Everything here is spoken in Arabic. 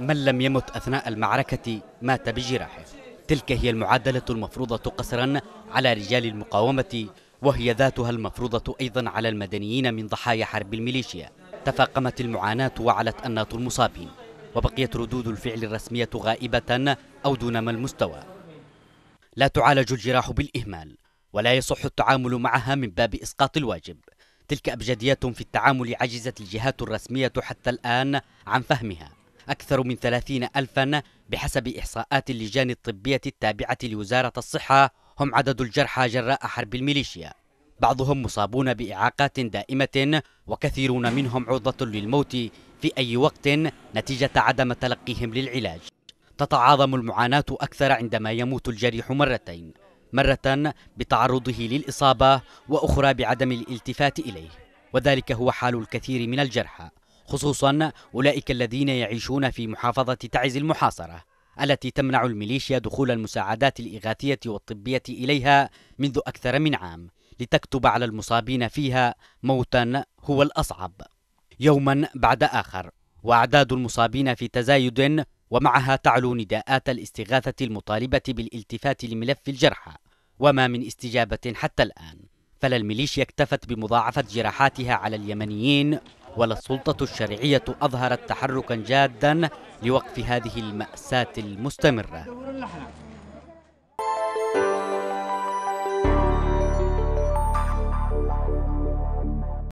من لم يمت أثناء المعركة مات بجراحه تلك هي المعادلة المفروضة قسرا على رجال المقاومة وهي ذاتها المفروضة أيضا على المدنيين من ضحايا حرب الميليشيا تفاقمت المعاناة وعلت أنات المصابين وبقيت ردود الفعل الرسمية غائبة أو دون ما المستوى لا تعالج الجراح بالإهمال ولا يصح التعامل معها من باب إسقاط الواجب تلك أبجديات في التعامل عجزت الجهات الرسمية حتى الآن عن فهمها أكثر من 30 ألفا بحسب إحصاءات اللجان الطبية التابعة لوزارة الصحة هم عدد الجرحى جراء حرب الميليشيا بعضهم مصابون بإعاقات دائمة وكثيرون منهم عرضة للموت في أي وقت نتيجة عدم تلقيهم للعلاج تتعاظم المعاناة أكثر عندما يموت الجريح مرتين مرة بتعرضه للإصابة وأخرى بعدم الالتفات إليه وذلك هو حال الكثير من الجرحى خصوصا أولئك الذين يعيشون في محافظة تعز المحاصرة التي تمنع الميليشيا دخول المساعدات الإغاثية والطبية إليها منذ أكثر من عام لتكتب على المصابين فيها موتا هو الأصعب يوما بعد آخر وأعداد المصابين في تزايد ومعها تعلو نداءات الاستغاثة المطالبة بالالتفات لملف الجرحى وما من استجابة حتى الآن فلا الميليشيا اكتفت بمضاعفة جراحاتها على اليمنيين ولا السلطة الشرعية أظهرت تحركا جادا لوقف هذه المأساة المستمرة